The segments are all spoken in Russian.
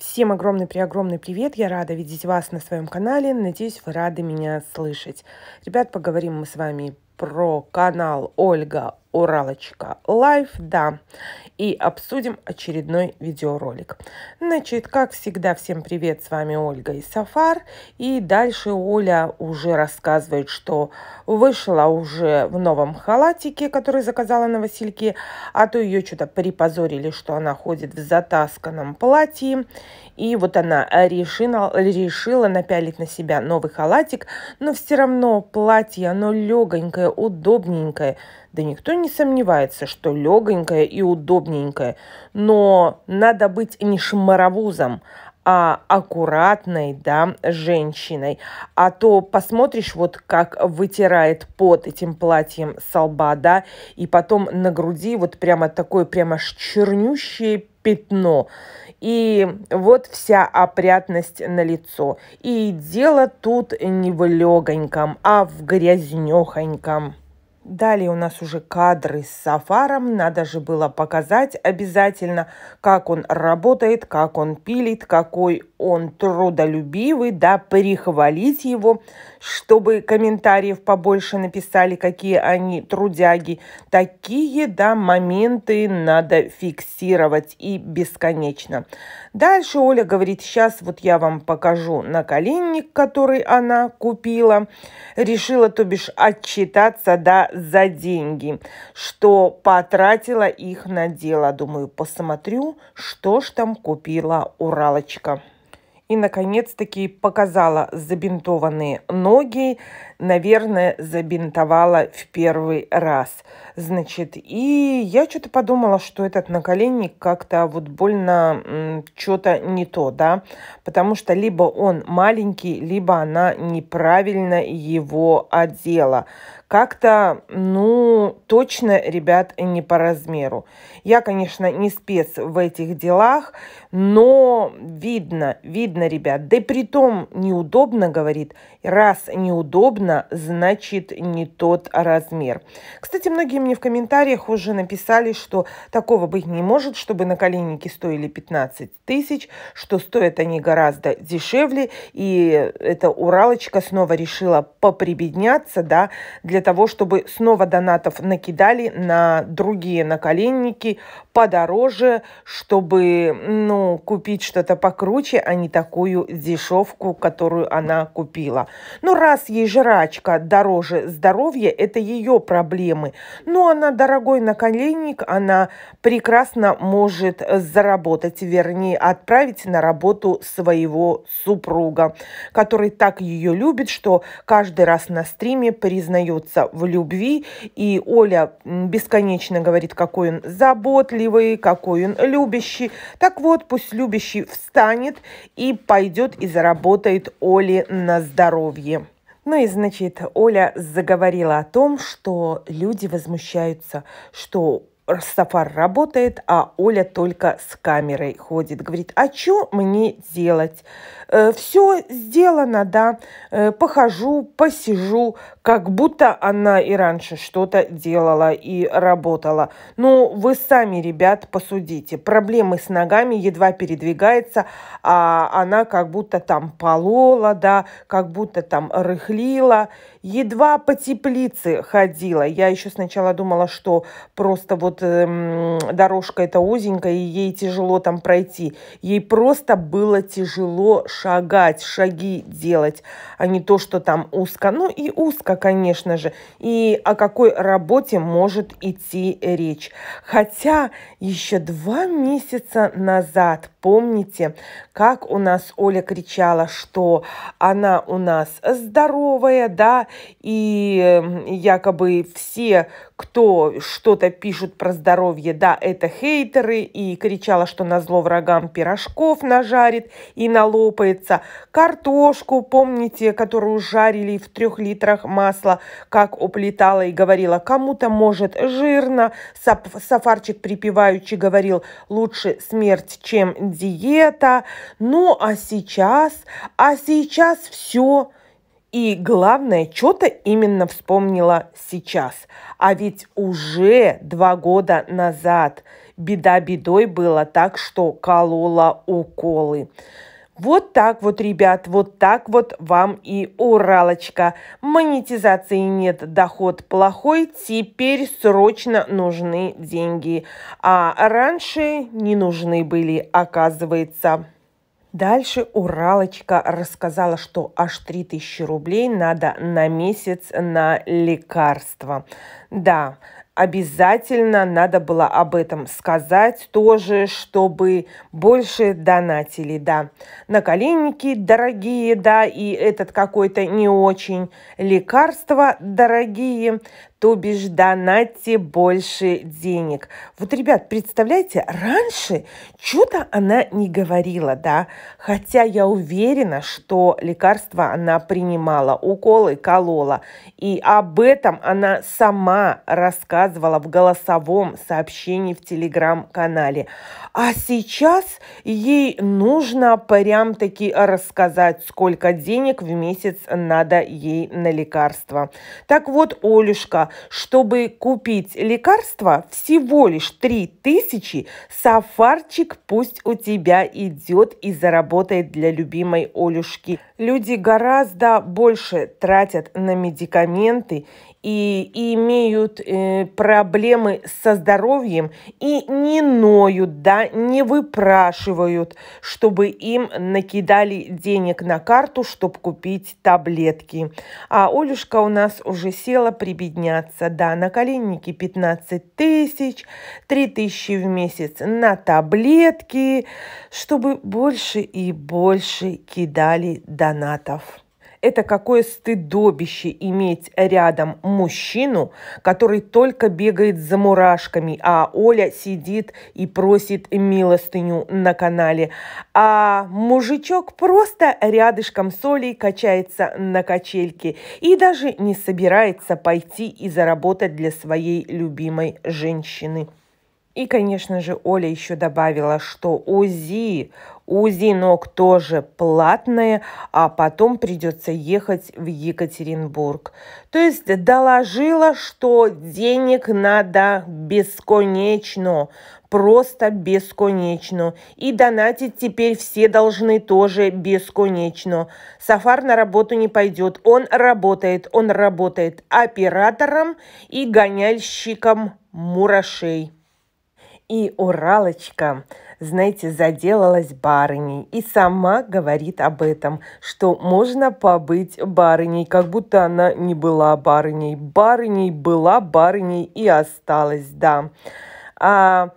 Всем огромный-преогромный привет, я рада видеть вас на своем канале, надеюсь, вы рады меня слышать. Ребят, поговорим мы с вами про канал Ольга Уралочка Лайф, да, и обсудим очередной видеоролик. Значит, как всегда, всем привет, с вами Ольга и Сафар, и дальше Оля уже рассказывает, что вышла уже в новом халатике, который заказала на Васильке, а то ее что-то припозорили, что она ходит в затасканном платье, и вот она решила, решила напялить на себя новый халатик, но все равно платье, оно легонькое, легонькая, удобненькая. Да никто не сомневается, что легонькая и удобненькая. Но надо быть не шмаровузом, а аккуратной, да, женщиной. А то посмотришь, вот как вытирает под этим платьем со да, и потом на груди вот прямо такое прямо чернющее пятно. И вот вся опрятность на лицо. И дело тут не в легоньком, а в грязнехоньком. Далее у нас уже кадры с сафаром. Надо же было показать обязательно, как он работает, как он пилит, какой он трудолюбивый, да перехвалить его, чтобы комментариев побольше написали, какие они трудяги. Такие, да, моменты надо фиксировать и бесконечно. Дальше Оля говорит, сейчас вот я вам покажу наколенник, который она купила. Решила, то бишь, отчитаться, да, за деньги, что потратила их на дело. Думаю, посмотрю, что ж там купила Уралочка и, наконец-таки, показала забинтованные ноги наверное, забинтовала в первый раз. Значит, и я что-то подумала, что этот наколенник как-то вот больно что-то не то, да, потому что либо он маленький, либо она неправильно его одела. Как-то, ну, точно, ребят, не по размеру. Я, конечно, не спец в этих делах, но видно, видно, ребят, да и при том неудобно, говорит, раз неудобно, Ладно, значит не тот размер. Кстати, многие мне в комментариях уже написали, что такого быть не может, чтобы наколенники стоили 15 тысяч, что стоят они гораздо дешевле. И эта Уралочка снова решила поприбедняться, да, для того, чтобы снова донатов накидали на другие наколенники подороже, чтобы, ну, купить что-то покруче, а не такую дешевку, которую она купила. Ну, раз ей жара прокачка дороже здоровья, это ее проблемы. Но она дорогой наколенник, она прекрасно может заработать, вернее, отправить на работу своего супруга, который так ее любит, что каждый раз на стриме признается в любви. И Оля бесконечно говорит, какой он заботливый, какой он любящий. Так вот, пусть любящий встанет и пойдет и заработает Оле на здоровье. Ну и, значит, Оля заговорила о том, что люди возмущаются, что Сафар работает, а Оля только с камерой ходит. Говорит, а что мне делать? Э, все сделано, да. Э, похожу, посижу, как будто она и раньше что-то делала и работала. Ну, вы сами, ребят, посудите. Проблемы с ногами едва передвигается, а она как будто там полола, да, как будто там рыхлила Едва по теплице ходила. Я еще сначала думала, что просто вот эм, дорожка эта узенькая, и ей тяжело там пройти. Ей просто было тяжело шагать, шаги делать, а не то, что там узко. Ну и узко, конечно же. И о какой работе может идти речь. Хотя еще два месяца назад, помните, как у нас Оля кричала, что она у нас здоровая, да, и эм, якобы все, кто что-то пишут про здоровье, да, это хейтеры, и кричала, что на зло врагам пирожков нажарит и налопается, картошку, помните, которую жарили в трех литрах масла, как уплетала и говорила, кому-то может жирно, Сафарчик припеваючи говорил, лучше смерть, чем диета, ну а сейчас, а сейчас все и главное, что-то именно вспомнила сейчас. А ведь уже два года назад беда бедой было так, что колола уколы. Вот так вот, ребят, вот так вот вам и Уралочка. Монетизации нет, доход плохой, теперь срочно нужны деньги. А раньше не нужны были, оказывается. Дальше Уралочка рассказала, что аж 3000 рублей надо на месяц на лекарства. Да, обязательно надо было об этом сказать тоже, чтобы больше донатили, да. Наколенники дорогие, да, и этот какой-то не очень. Лекарства дорогие то бишь донатьте больше денег. Вот, ребят, представляете, раньше что-то она не говорила, да, хотя я уверена, что лекарства она принимала, уколы колола, и об этом она сама рассказывала в голосовом сообщении в Телеграм-канале. А сейчас ей нужно прям-таки рассказать, сколько денег в месяц надо ей на лекарства. Так вот, Олюшка, чтобы купить лекарства всего лишь 3000, сафарчик пусть у тебя идет и заработает для любимой Олюшки. Люди гораздо больше тратят на медикаменты и, и имеют э, проблемы со здоровьем и не ноют, да, не выпрашивают, чтобы им накидали денег на карту, чтобы купить таблетки. А Олюшка у нас уже села прибедняться, да, на коленнике 15 тысяч, 3 тысячи в месяц на таблетки, чтобы больше и больше кидали донатов. Это какое стыдобище иметь рядом мужчину, который только бегает за мурашками, а Оля сидит и просит милостыню на канале. А мужичок просто рядышком с Олей качается на качельке и даже не собирается пойти и заработать для своей любимой женщины. И, конечно же, Оля еще добавила, что УЗИ, УЗИ ног тоже платное, а потом придется ехать в Екатеринбург. То есть доложила, что денег надо бесконечно, просто бесконечно. И донатить теперь все должны тоже бесконечно. Сафар на работу не пойдет, он работает, он работает оператором и гоняльщиком мурашей. И Уралочка, знаете, заделалась барыней. И сама говорит об этом, что можно побыть барыней, как будто она не была барыней. Барыней была барыней и осталась, да. А,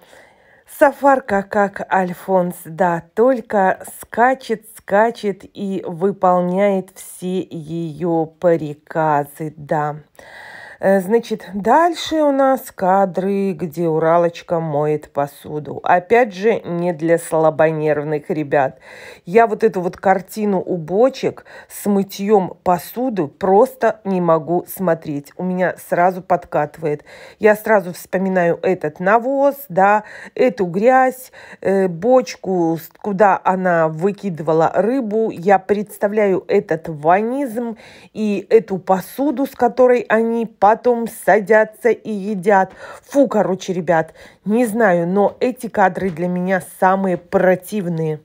Сафарка, как Альфонс, да, только скачет, скачет и выполняет все ее приказы, да. Э, значит, дальше у нас кадры, где Уралочка моет посуду. Опять же, не для слабонервных ребят. Я вот эту вот картину у бочек с мытьем посуды просто не могу смотреть. У меня сразу подкатывает. Я сразу вспоминаю этот навоз, да, эту грязь, э, бочку, куда она выкидывала рыбу. Я представляю этот ванизм и эту посуду, с которой они падают потом садятся и едят. Фу, короче, ребят, не знаю, но эти кадры для меня самые противные.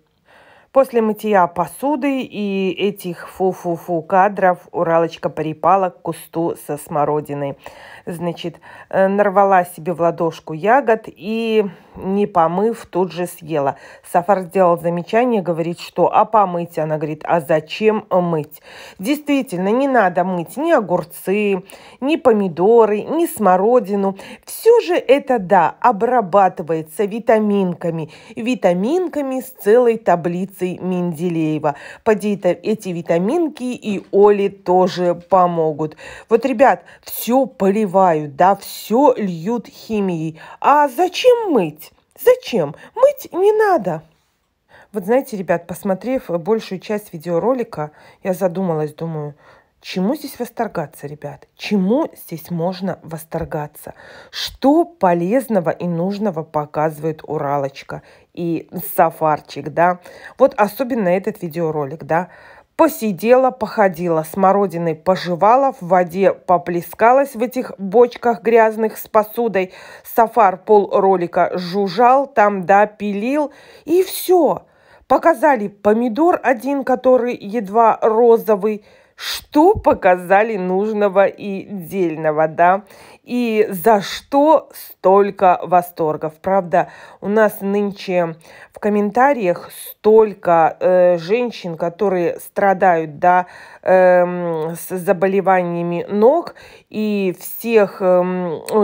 После мытья посуды и этих фу-фу-фу кадров Уралочка припала к кусту со смородиной. Значит, э, нарвала себе в ладошку ягод и, не помыв, тут же съела. Сафар сделал замечание, говорит, что «а помыть?» Она говорит, «а зачем мыть?» Действительно, не надо мыть ни огурцы, ни помидоры, ни смородину. Все же это, да, обрабатывается витаминками. Витаминками с целой таблицей таблицы Менделеева. Поди эти витаминки и Оли тоже помогут. Вот, ребят, все поливают, да, все льют химией. А зачем мыть? Зачем? Мыть не надо. Вот знаете, ребят, посмотрев большую часть видеоролика, я задумалась, думаю, Чему здесь восторгаться, ребят? Чему здесь можно восторгаться? Что полезного и нужного показывает Уралочка и Сафарчик, да? Вот особенно этот видеоролик, да? Посидела, походила, смородиной пожевала, в воде поплескалась в этих бочках грязных с посудой. Сафар пол ролика жужжал, там, да, пилил, и все. Показали помидор один, который едва розовый, что показали нужного и дельного, да и за что столько восторгов. Правда, у нас нынче в комментариях столько э, женщин, которые страдают да, э, с заболеваниями ног, и всех, э,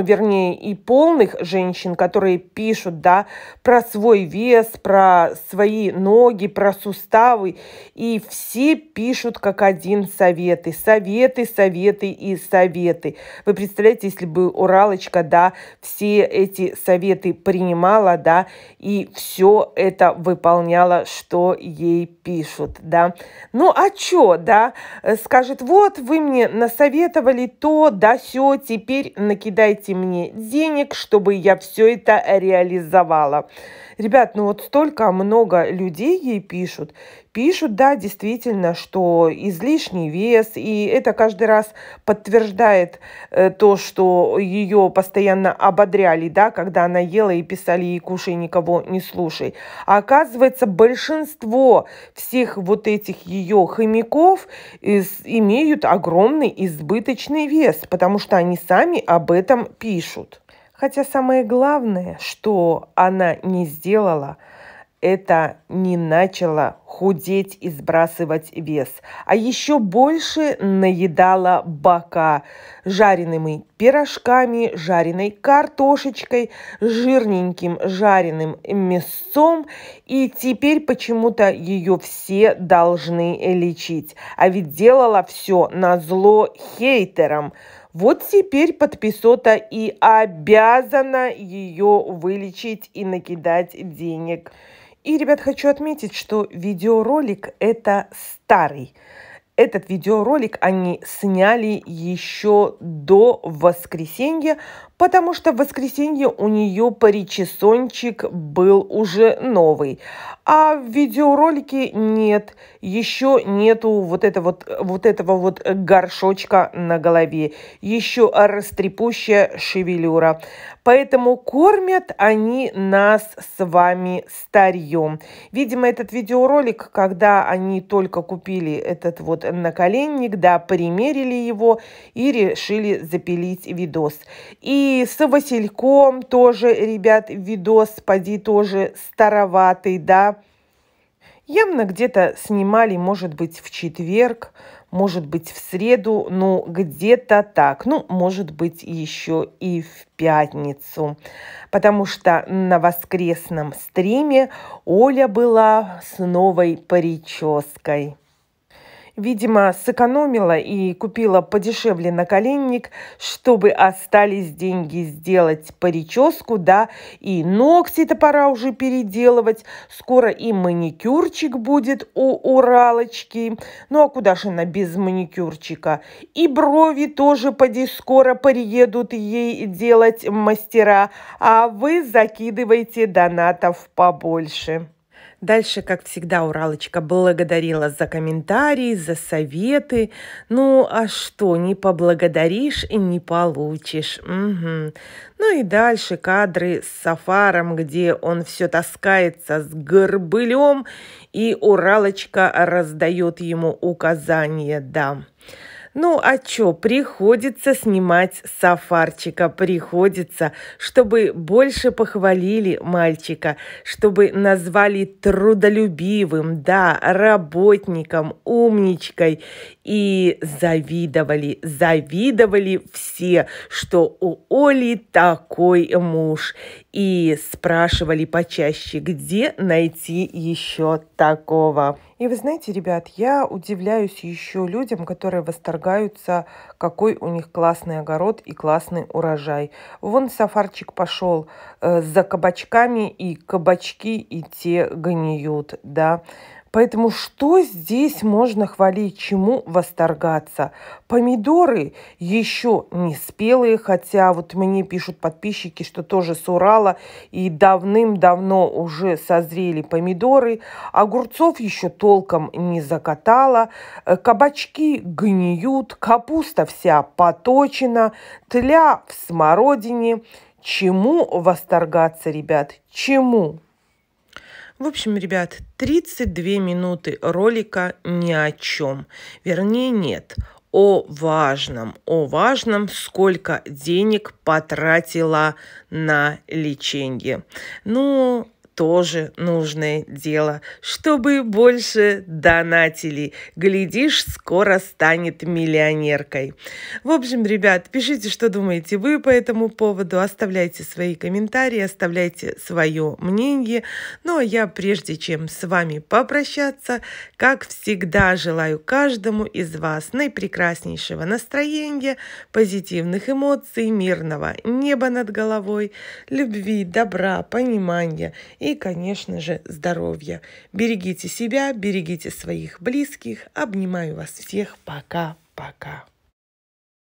вернее, и полных женщин, которые пишут да, про свой вес, про свои ноги, про суставы, и все пишут как один советы, советы, советы и советы. Вы представляете, если бы бы Уралочка, да, все эти советы принимала, да, и все это выполняла, что ей пишут, да. Ну, а чё, да, э, скажет, вот вы мне насоветовали то, да, все, теперь накидайте мне денег, чтобы я все это реализовала. Ребят, ну вот столько а много людей ей пишут. Пишут, да, действительно, что излишний вес, и это каждый раз подтверждает э, то, что ее постоянно ободряли, да, когда она ела и писали ей «кушай, никого не слушай». А оказывается, большинство всех вот этих ее хомяков из, имеют огромный избыточный вес, потому что они сами об этом пишут. Хотя самое главное, что она не сделала – это не начало худеть и сбрасывать вес, а еще больше наедала бока жареными пирожками, жареной картошечкой, жирненьким жареным мясцом, и теперь почему-то ее все должны лечить. А ведь делала все на зло хейтерам. Вот теперь подписота и обязана ее вылечить и накидать денег. И, ребят, хочу отметить, что видеоролик это старый. Этот видеоролик они сняли еще до воскресенья, потому что в воскресенье у нее паричесончик был уже новый. А в видеоролике нет, еще нету вот, это вот, вот этого вот горшочка на голове, еще растрепущая шевелюра. Поэтому кормят они нас с вами старьем. Видимо, этот видеоролик, когда они только купили этот вот наколенник, да, примерили его и решили запилить видос. И и с Васильком тоже, ребят, видос, поди, тоже староватый, да. Явно где-то снимали, может быть, в четверг, может быть, в среду, ну, где-то так. Ну, может быть, еще и в пятницу. Потому что на воскресном стриме Оля была с новой прической. Видимо, сэкономила и купила подешевле наколенник, чтобы остались деньги сделать прическу, да, и ногти-то пора уже переделывать. Скоро и маникюрчик будет у Уралочки. Ну, а куда же она без маникюрчика? И брови тоже поди скоро приедут ей делать мастера. А вы закидывайте донатов побольше. Дальше, как всегда, Уралочка благодарила за комментарии, за советы. Ну, а что, не поблагодаришь и не получишь. Угу. Ну и дальше кадры с Сафаром, где он все таскается с горбылем, и Уралочка раздает ему указания, да. Ну а чё, приходится снимать сафарчика, приходится, чтобы больше похвалили мальчика, чтобы назвали трудолюбивым, да, работником, умничкой и завидовали, завидовали все, что у Оли такой муж. И спрашивали почаще, где найти еще такого. И вы знаете, ребят, я удивляюсь еще людям, которые восторгаются, какой у них классный огород и классный урожай. Вон сафарчик пошел э, за кабачками, и кабачки и те гниют, да. Поэтому что здесь можно хвалить, чему восторгаться? Помидоры еще не спелые, хотя вот мне пишут подписчики, что тоже с Урала и давным-давно уже созрели помидоры. Огурцов еще толком не закатала. Э, кабачки гниют, капуста вся поточена, тля в смородине. Чему восторгаться, ребят? Чему? В общем, ребят, 32 минуты ролика ни о чем. Вернее, нет о важном, о важном, сколько денег потратила на лечение. Ну, тоже нужное дело, чтобы больше донатили. Глядишь, скоро станет миллионеркой. В общем, ребят, пишите, что думаете вы по этому поводу, оставляйте свои комментарии, оставляйте свое мнение. Ну, а я, прежде чем с вами попрощаться, как всегда, желаю каждому из вас наипрекраснейшего настроения, позитивных эмоций, мирного неба над головой, любви, добра, понимания – и, конечно же, здоровья. Берегите себя, берегите своих близких. Обнимаю вас всех. Пока-пока.